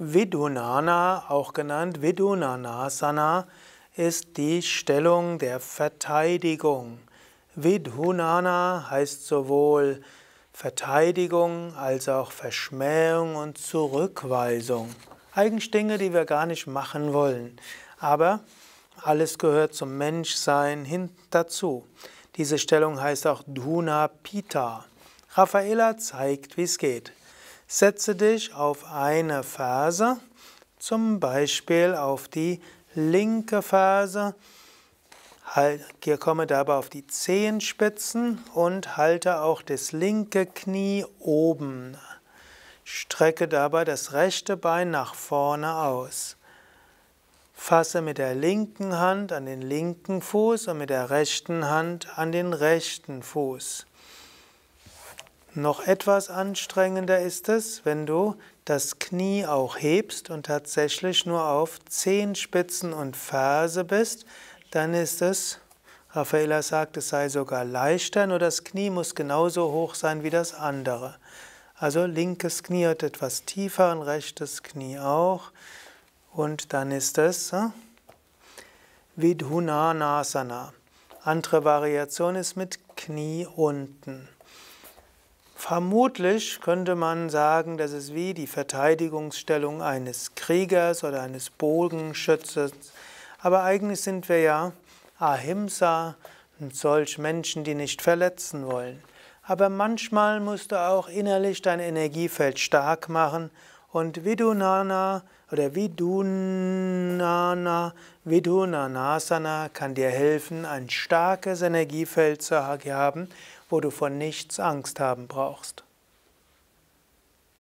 Vidunana, auch genannt Vidunanasana, ist die Stellung der Verteidigung. Vidhunana heißt sowohl Verteidigung als auch Verschmähung und Zurückweisung. Eigentlich Dinge, die wir gar nicht machen wollen. Aber alles gehört zum Menschsein hin dazu. Diese Stellung heißt auch Dhuna Pita. Raffaela zeigt, wie es geht. Setze dich auf eine Ferse, zum Beispiel auf die linke Ferse. Halt, hier komme dabei auf die Zehenspitzen und halte auch das linke Knie oben. Strecke dabei das rechte Bein nach vorne aus. Fasse mit der linken Hand an den linken Fuß und mit der rechten Hand an den rechten Fuß. Noch etwas anstrengender ist es, wenn du das Knie auch hebst und tatsächlich nur auf Zehenspitzen und Ferse bist, dann ist es, Raffaella sagt, es sei sogar leichter, nur das Knie muss genauso hoch sein wie das andere. Also linkes Knie hat etwas tiefer und rechtes Knie auch. Und dann ist es äh, Vidhunanasana. Andere Variation ist mit Knie unten. Vermutlich könnte man sagen, dass es wie die Verteidigungsstellung eines Kriegers oder eines Bogenschützes. Aber eigentlich sind wir ja Ahimsa, und solch Menschen, die nicht verletzen wollen. Aber manchmal musst du auch innerlich dein Energiefeld stark machen und Vidunana oder Vidunana, Vidunanasana kann dir helfen, ein starkes Energiefeld zu haben, wo du von nichts Angst haben brauchst.